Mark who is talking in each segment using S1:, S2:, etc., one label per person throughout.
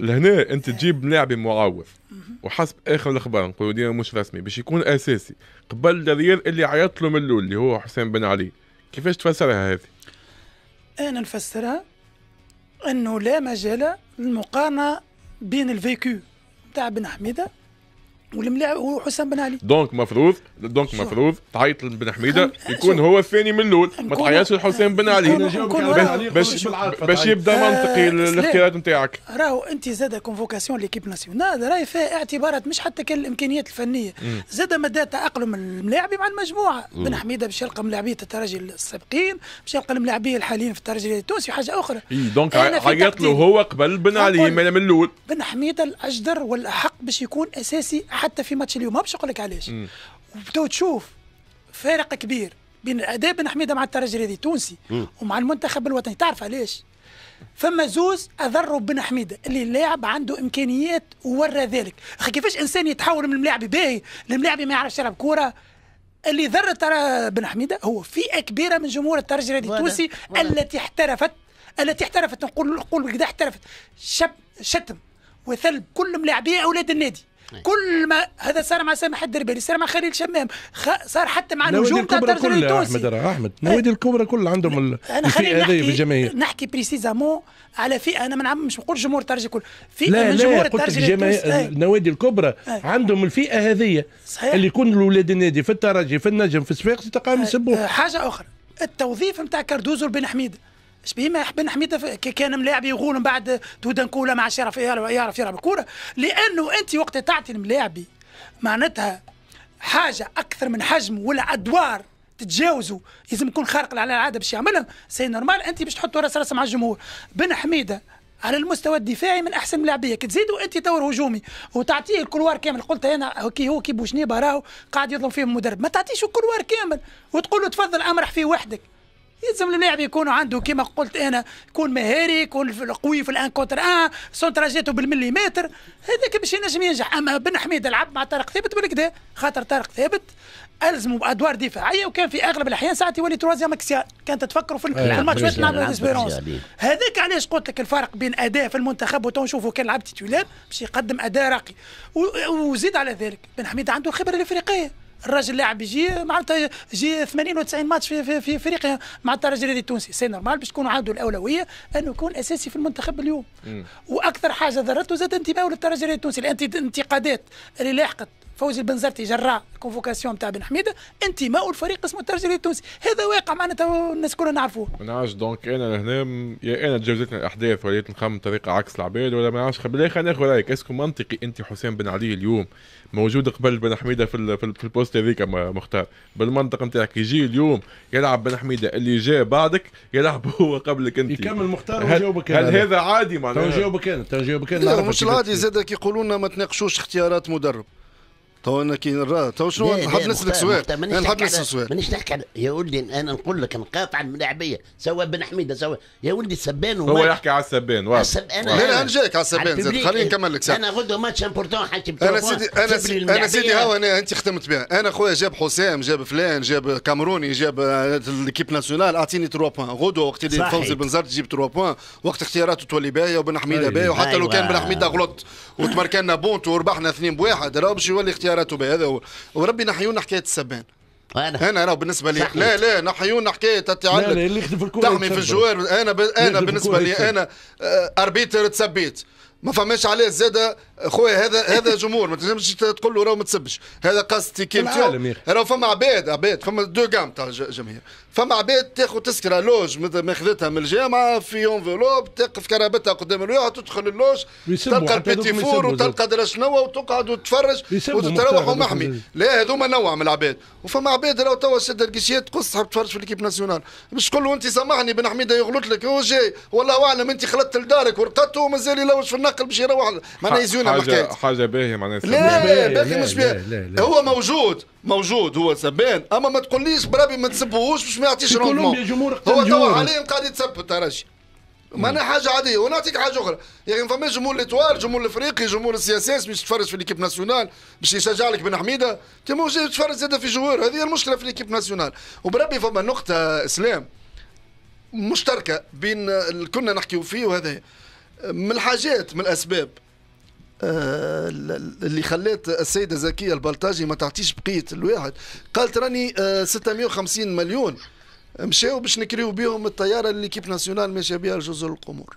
S1: لهنا انت تجيب لاعبي معوض وحسب اخر الاخبار نقولوا ديما مش رسمي باش يكون اساسي قبل الريال اللي عيط له من اللي هو حسام بن علي كيفاش تفسرها هذه؟
S2: انا نفسرها انه لا مجال للمقارنه بين الفيكو تاع بن حميده والملاعب وحسام بن علي
S1: دونك مفروض دونك مفروض تعيط لبن حميده يكون هو الثاني من الاول ما تعيطش لحسام بن علي باش باش يبدا آه، منطقي الاختيارات نتاعك
S2: راهو انت زاد كونفوكاسيون ليكيب ناسيونال راهي فيها اعتبارات مش حتى كان الامكانيات الفنيه زاد مدى تاقلم الملاعب مع المجموعه بن حميده باش يلقى ملاعبيه الترجي السابقين باش يلقى الملاعبيه الحاليين في الترجي التونسي حاجه اخرى
S1: اي دونك عيط له هو قبل بن علي من الاول
S2: بن حميده الاجدر والاحق باش يكون اساسي حتى في ماتش اليوم ما باش نقول لك علاش وبتو تشوف فارق كبير بين الاداء بن حميده مع الترجي الرياضي التونسي ومع المنتخب الوطني تعرف علاش فما زوز اضروا بن حميده اللي اللاعب عنده امكانيات وورى ذلك اخي كيفاش انسان يتحول من ملاعب باهي لملاعب ما يعرفش يلعب كوره اللي ضر ترى بن حميده هو فئه كبيره من جمهور الترجي الرياضي التونسي التي احترفت التي احترفت نقول نقول احترفت شب شتم وثلب كل ملاعبيه اولاد النادي إيه. كل ما هذا صار مع سامح الدربالي صار مع خليل شمام صار حتى مع النجوم تاع الدرجه التونسي احمد احمد
S3: النوادي إيه. الكبرى كلها عندهم
S2: الفئه هذه في الجماهير نحكي بريسيزامون على فئه انا ما مش نقول جمهور الترجي كل فئه لا من جمهور الترجي النوادي
S3: إيه. الكبرى عندهم الفئه هذه اللي يكون الاولاد النادي في الترجي في النجم في الصفاقسي تلقاهم يسبوه
S2: حاجه اخرى التوظيف نتاع كاردوزو بن حميد بيه ما بن حميدة كان ملاعب يقول من بعد تودنكولا مع شرف يعرف يلعب الكورة لأنه أنت وقت تعطي الملاعبي معناتها حاجة أكثر من حجم ولا أدوار تتجاوزوا لازم يكون خارق على العاده باش يعملها سي نورمال انت باش تحطوا راس راس مع الجمهور بن حميده على المستوى الدفاعي من احسن ملاعبيه كي تزيدوا انت دور هجومي وتعطيه الكلوار كامل قلت انا كي هو كي بوشني راهو قاعد يظلم فيه المدرب ما تعطيش الكلوار كامل وتقول له تفضل امرح فيه وحدك يلزم اللاعب يعني يكون عنده كما قلت انا يكون مهاري يكون قوي في الان كونتر ان آه، سونتراجيتو بالمليمتر هذاك باش ينجم ينجح اما بن حميد لعب مع طارق ثابت بالكدا خاطر طارق ثابت ألزم بادوار دفاعيه وكان في اغلب الاحيان ساعات يولي تروازيام اكسيال كانت تفكروا في الماتش اللي نلعبوا اسبيرونس هذاك علاش قلت لك الفرق بين اداء في المنتخب وتو نشوفوا كان لعب تيتولار باش يقدم اداء راقي وزيد على ذلك بن حميد عنده الخبره الافريقيه الراجل لاعب يجي معناتها يجي 80 و90 ماتش في, في, في افريقيا مع الراجل هذا التونسي سي نورمال باش تكون عنده الاولويه انه يكون اساسي في المنتخب اليوم واكثر حاجه ضرته زاد انتباهه للراجل التونسي الانتقادات اللي لاحقت فوزي البنزرتي جراء الكونفوكاسيون نتاع بن حميده انتماء الفريق اسمه الترجي التونسي هذا واقع معناتها الناس كلنا نعرفوه
S1: ما نعرفش دونك انا لهنا يا انا تجاوزتني الاحداث وليت نخمم طريقه عكس العباد ولا ما نعرفش بالله خلينا ناخذ رايك اسكو منطقي انت حسام بن علي اليوم موجود قبل بن حميده في في البوست هذيك مختار بالمنطق نتاعك يجي اليوم يلعب بن حميده اللي جاء بعدك يلعب هو قبلك انت يكمل مختار ويجاوبك هل, هل هذا عادي معناتها تو نجاوبك انا تو نجاوبك انا
S4: مش العادي زاد يقولوا لنا ما تناقشوش اختيارات مدرب تو انا كي نرى تو شنو نحب نسلك سؤال نحب نسلك سؤال مانيش
S5: نحكي على يا ولدي انا نقول لك نقاطع الملاعبيه سواء بن حميده سواء يا ولدي سبان هو يحكي
S1: على
S4: السبان واضح السب... انا لا على السبان زاد خليني نكمل لك انا
S5: غدوه ماتش امبورتون حكي انا سيدي انا سيدي انا سيدي هاو
S4: انا انت ختمت بها انا خويا جاب حسام جاب فلان جاب كامروني جاب آه، ليكيب ناسيونال اعطيني 3 بوان غدوه وقت اللي فوزي بنزرت تجيب 3 بوان وقت اختياراته تولي باهيه وبن حميده أيوة. باهيه وحتى لو كان بن أيوة. حميده غلط وتمركنا بونت وربحنا اثنين بواحد راه باش يولي اختيار لا راتبه وربي نحيونا حكايه السبان انا انا راهو بالنسبه لي لا لا نحيونا حكايه لا لا اللي يخدم في الكوره تحمي في الجوار انا ب... انا بالنسبه لي انا آه، اربيتر تسبيت ما فماش عليه زاده خويا هذا هذا جمهور ما تنجمش تقول له راه ما تسبش هذا قصدي كيف راه فما عباد عباد فما دو جام تاع جماهير فما عباد تاخذ تذكره لوج ماخذتها من الجامعه في انفلوب تقف كرابتها قدام الرياح تدخل اللوج تلقى البيتي فور وتلقى درا شنو وتقعد وتفرج وتتروح ومحمي لا هذوما نوع من العباد وفما عباد راه توا شد الكيشيات تقص تحب تفرج في ليكيب ناسيونال مش تقول له انت سامحني بن حميده يغلط لك هو جاي والله اعلم انت خلطت لدارك ورقدته ومازال يلوج في النقل. قلب جيره واحد معناها يزيون حاجه حاجه
S1: باهيه معناها لا لا باهي مش باهي
S4: هو موجود موجود هو سبان اما ما تقوليش بربي ما تسبوهوش باش ما يعطيش روندمون هو توا حاليا قاعد يتسب ترجي معناها حاجه عاديه ونعطيك حاجه اخرى يا اخي يعني فما جمهور الاتوار جمهور الافريقي جمهور السي اس اس باش تفرج في ليكيب ناسيونال باش يشجع لك بن حميده تي موجود تفرج زاد في جوار هذه المشكله في ليكيب ناسيونال وبربي فما نقطه اسلام مشتركه بين اللي كنا نحكيو فيه وهذا من الحاجات من الاسباب آه، اللي خلات السيدة زكية البلطاجي ما تعطيش بقية الواحد قالت راني 650 آه، مليون مشاو باش نكريو بهم الطيارة اللي كيب ناسيونال ماشية بها لجزر القمور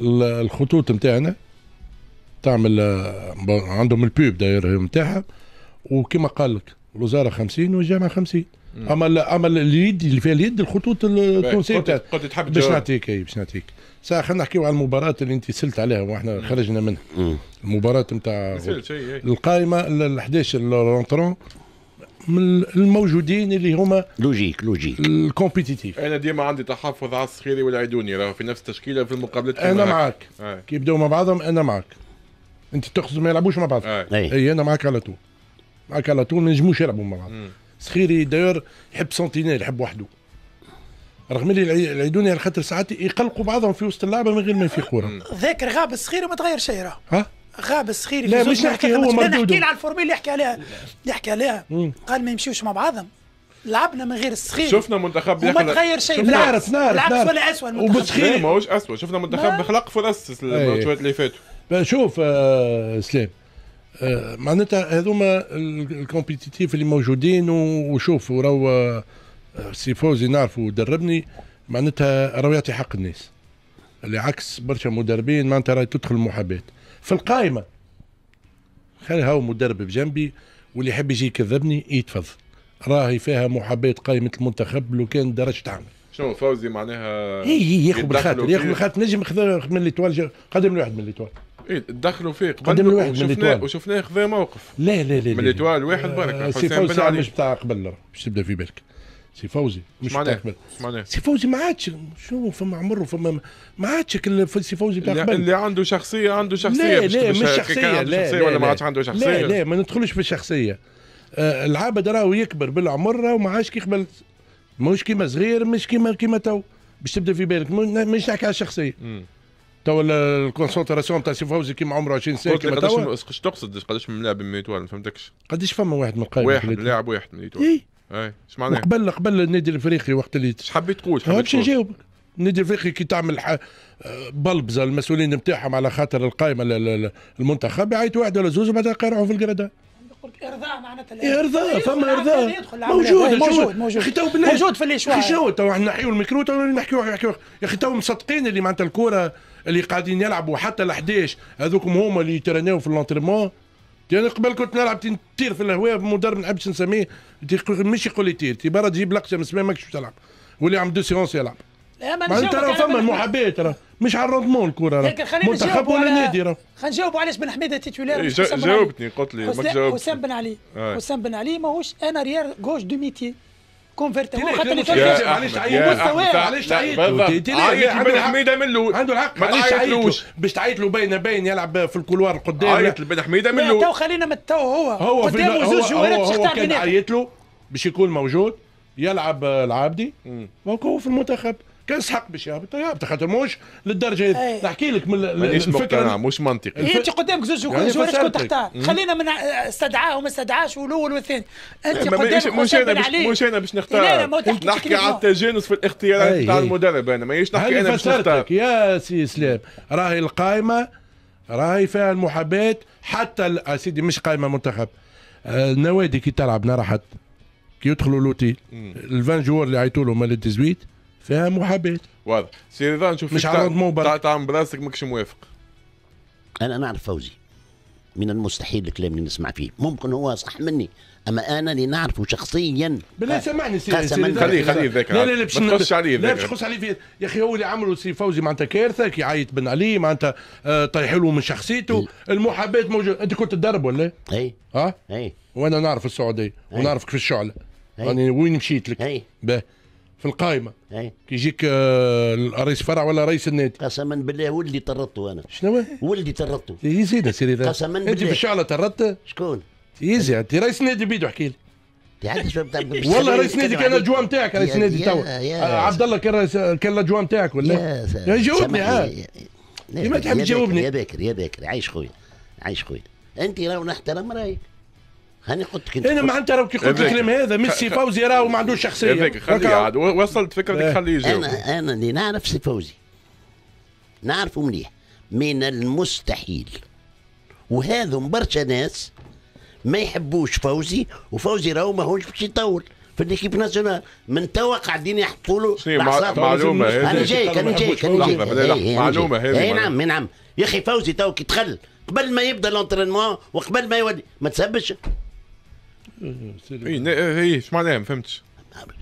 S3: الخطوط نتاعنا تعمل آه، عندهم البيب داير نتاعها وكما قال لك الوزاره 50 والجامعه 50 اما اما اليد اللي فيها اليد الخطوط التونسيه تحب باش نعطيك اي باش نعطيك خلينا نحكيو على المباراه اللي انت سلت عليها واحنا خرجنا منها المباراه نتاع القائمه ال 11 رونترون من الموجودين اللي هما لوجيك لوجيك الكومبيتيتيف
S1: انا ديما عندي تحفظ على الصخيري والعيدوني راهو في نفس التشكيله في المقابلات انا معاك آه.
S3: كي يبداو مع بعضهم انا معاك انت تقصد ما يلعبوش مع بعض آه. اي انا معاك على طول معاك على طول ما ينجموش يلعبوا مع بعض صخيري داير يحب سنتينيل يحب وحده رغم اللي العيدوني على خاطر ساعات يقلقوا بعضهم في وسط اللعبه من غير ما يفيقوا
S2: ذاكر غاب الصخيري وما تغير شيء راه ها غاب الصخيري لا مش نحكي هو مردود نحكي على الفورمي اللي يحكي عليها يحكي عليها قال ما يمشيوش مع بعضهم لعبنا من غير الصخيري شفنا منتخب وما تغير شيء بالعكس بالعكس ولا اسوء المنتخب
S1: ماهوش اسوء شفنا منتخب خلق فرص الماتشات اللي فاتوا
S3: شوف اسلام آه، آه، معناتها هذوما الكومبيتيتيف اللي موجودين وشوف راهو آه، سي فوزي نعرفوا دربني معناتها راهو يعطي حق الناس اللي عكس برشا مدربين معناتها راهي تدخل محاباه في القائمه خلي هاو مدرب بجنبي واللي يحب يجي يكذبني يتفضل راهي فيها محاباه قائمه المنتخب لو كان درجه تعمل
S1: شنو فوزي معناها اي اي ياخذ بالخاطر ياخذ بالخاطر
S3: نجم من الاطوال قدم واحد من الاطوال
S1: ايه دخلوا فيه قدم واحد من الاطوال وشفناه خذا موقف لا لا لا من الاطوال واحد برك آه، سي فوزي مش
S3: بتاع قبل باش تبدا في بالك سي فوزي مش تقبل سي فوزي ما عادش شنو فما عمره فما ما عادش سي فوزي بتاع قبل اللي عنده شخصيه عنده شخصيه لا لا مش, شخصيه لا شخصيه ولا ما عادش عنده شخصيه لا لا ما ندخلوش في الشخصيه آه راهو يكبر بالعمر وما عادش كيقبل مش كيما صغير مش كيما كيما تو باش تبدا في بالك مش نحكي على الشخصيه تو الكونسنتراسيون تاع سي فوزي كيما عمره 20 سنه كيما تو
S1: قداش تقصد قداش من لاعب من ما فهمتكش قداش فما واحد من القائمه واحد لاعب واحد من إيه. اي اش معناها؟ قبل
S3: قبل النادي الافريقي وقت اللي ايش حبيت تقول؟ حبيت نجاوب النادي الافريقي كي تعمل بلبزه المسؤولين نتاعهم على خاطر القائمه المنتخب يعيط واحد ولا زوز وبعدها يقرعوا في القرده
S2: ارضاء معناتها ارضاء فما ارضاء موجود موجود موجود موجود في الاشواء شو
S3: تو احنا نحيو الميكرو تو نحكيو يا اخي تو مصدقين اللي معناتها الكوره اللي قاعدين يلعبوا حتى ال 11 هذوكم هما اللي يترناو في الانترمون انا يعني قبل كنت نلعب تير في الهواء مدرب نحب نسميه مش يقول لي تير تي برا تجيب لقشه من سما ماكش تلعب واللي عم دو سيونس يلعب
S2: ما راه فما المحبات
S3: ترى مش على الروندمون الكره منتخب ولا نادي راه
S2: خلينا نجاوبوا علاش إيه، بن حميده تيتولير جاوبتني قلت لي ما جاوبتش حسام بن علي آه. حسام بن علي ماهوش انا ريال غوش دو ميتي كونفيرتي هو خد اللي معلش عيد
S1: معلش عيد عيط لبن حميده من
S3: الاول عنده الحق عيط باش تعيط له يلعب في الكولوار قدام عيط لبن حميده من الاول تو
S2: خلينا من تو هو هو قدامه زوج جوارات باش تختار عيط
S3: له باش يكون موجود يلعب العابدي
S2: في المنتخب
S3: كان يسحق باش يهبط طيب، يهبط خاطر موش للدرجه نحكي لك من الفكره نعم
S1: مش منطقي
S2: الف... انت قدامك زوج زوج شكون تختار خلينا من استدعاه وما استدعاش والاول والثاني انت قدامك مش انا باش مش انا باش نختار نحكي على
S1: التجانس في الاختيارات تاع المدرب انا ماهيش نحكي انا
S3: باش نختار يا سي اسلام راهي القائمه راهي فيها المحابات حتى آه، سيدي مش قائمه منتخب آه، النوادي كي تلعب نرحت كي يدخلوا لوتي ال 20 جوار اللي عيطوا لهم 18 فيها
S1: محبات واضح سي رضا نشوف مش على موبر تعمل براسك ماكش موافق
S5: انا نعرف فوزي من المستحيل الكلام اللي نسمع فيه ممكن هو صح مني اما انا اللي نعرفه شخصيا بالله سامحني سي خليه خليه ذاك لا لا لا باش نخش عليه لا باش نخش
S3: عليه فيه يا اخي هو اللي عمله سي فوزي معناتها كارثه كي عيط بن علي معناتها آه، طيح له من شخصيته المحابات موجود انت كنت تدرب ولا اي ها اي وانا نعرف السعوديه ونعرف كيف الشعله راني يعني وين مشيت لك اي باهي في القائمه اي يجيك آه، رئيس فرع ولا رئيس النادي قسما بالله ولدي طردته انا شنو ولدي طردته يزيد سيدي قسما بالله انت في الشعله طردت شكون يزيد انت رئيس النادي بيدو احكي لي والله رئيس النادي كان الجوا نتاعك رئيس النادي توا آه، عبد الله كان كان الجوا نتاعك ولا جاوبني ها
S1: آه. ما تحب تجاوبني
S5: يا باكر يا باكر عايش خويا عايش خويا انت راهو نحترم رايك هاني قلت لك انا إيه، معناتها كي قلت إيه، الكلام هذا ميسي فوزي راهو ما عندوش شخصيه هذاك إيه، خليه عاد وصلت فكرتك خليه يجي انا انا اللي نعرف سي فوزي نعرفه مليح من المستحيل وهذم برشا ناس ما يحبوش فوزي وفوزي راهو ماهوش باش يطول في ليكيب ناسيونال من توا قاعدين يحطوا له معلومه انا جاي انا جاي انا جاي معلومه هذه اي نعم نعم يا اخي فوزي تو كي دخل قبل ما يبدا لونترينمون وقبل ما يولي ما تسبش اي اي اش معناها ما فهمتش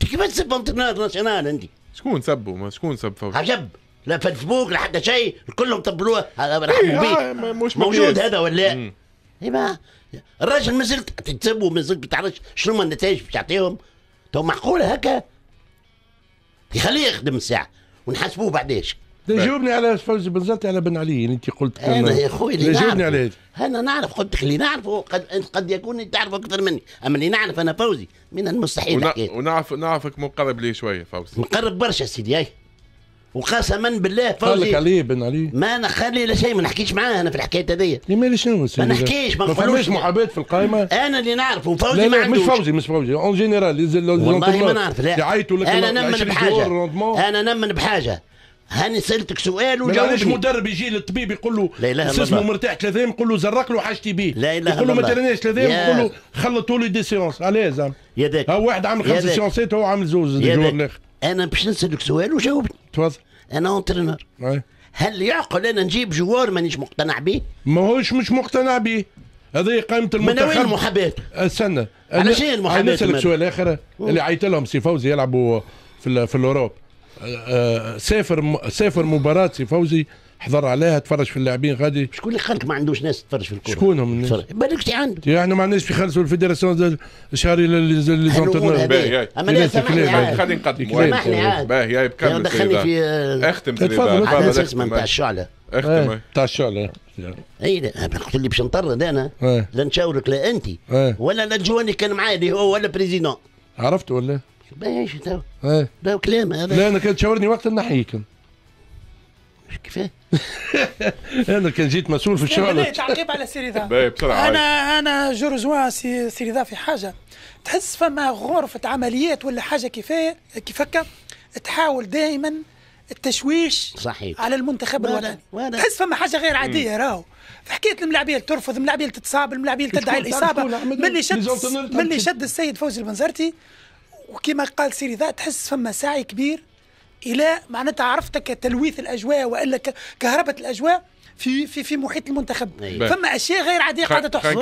S5: كيفاش تسب انترنال ناسيونال انت شكون سبوا ما شكون سب عجب لا فيسبوك لا حتى شيء كلهم طبلوه رحبوا بيه موجود هذا ولا اي الراجل ما زلت تتسبوا ما زلت بتعرفش تعرفش شنو هما النتائج باش تعطيهم تو معقوله هكا يخليه يخدم الساعه ونحاسبوه بعداش جاوبني على فوزي بنزرتي على بن علي يعني انت قلت انا يا خويا اللي جاوبني عليه انا نعرف قلت لك اللي نعرفه قد قد يكون انت تعرفه اكثر مني اما اللي نعرف انا فوزي من المستحيل ونع...
S1: ونعرف نعرفك مقرب لي شويه فوزي مقرب برشا سيدي اي
S5: وقسما بالله فوزي قال لك عليه بن علي ما انا خلي لا شيء ما نحكيش معاه انا في الحكايه هذيا إيه، مالي شنو ما نحكيش ما نقولوش محاباه في القائمه انا اللي نعرف وفوزي لا ما عندوش مش فوزي مش فوزي اون جينيرال والله ما نعرف لا انا نمن بحاجه انا نمن بحاجه هاني سالتك سؤال وجاوبني علاش
S3: مدرب يجي للطبيب يقول له لا اله الا الله مرتاح ثلاثة ايام يقول له زرق له حاجتي بيه لا اله الا الله يقول له ما ترناش ثلاثة ايام يقول له خلطوا لي دي سيونس علاه
S5: زعما يداك هو واحد عامل خمس سيونسات هو عامل زوز انا باش نسالك سؤال وجاوبني تفضل انا اونترينور هل يعقل انا نجيب جوار مانيش مقتنع به؟ ماهوش مش مقتنع به هذه قائمة المنتخب من وين المحبات؟ استنى على شنو
S3: المحاباة؟ نسألك سؤال آخر اللي عيط لهم سي فوزي يلعبوا في في الأوروب سافر سافر مباراه فوزي حضر عليها تفرج في اللاعبين غادي شكون اللي خلك ما
S5: عندوش ناس تتفرج في الكره شكون هم الناس بالك تي عندك
S3: احنا ما عندناش يخلصوا الفيدراسيون الشهري ليزونترنور باهي اما انا سامحني خلي
S1: نقدم سامحني عاد باهي دخلني في آه، اختم تفضل اختم اسمه نتاع الشعله
S5: اختم تاع الشعله اي قلت لي باش نطرد انا إيه. لا نشاورك لا انت إيه. ولا لا جواني كان معايا اللي هو ولا بريزيدون عرفت ولا باهيش تو إيه. ده كلام هذا
S3: لا انا كان تشاورني وقت
S2: نحيك
S5: مش كفايه
S3: انا كان جيت مسؤول في
S2: الشغل تعقيب على سيري
S1: بسرعه
S2: انا انا جورجوا سيري في حاجه تحس فما غرفه عمليات ولا حاجه كفايه كيفك تحاول دائما التشويش صحيح على المنتخب الوطني تحس فما حاجه غير عاديه راهو في حكايه الملاعبيه ترفض الملاعبيه تتصاب الملاعبيه تدعي الاصابه ملي شد ملي شد السيد فوزي البنزرتي وكما قال سيري ذا تحس فما سعي كبير الى معناتها عرفتك كتلويث الاجواء والا كهربه الاجواء في في في محيط المنتخب فما اشياء غير عاديه قاعده تحصل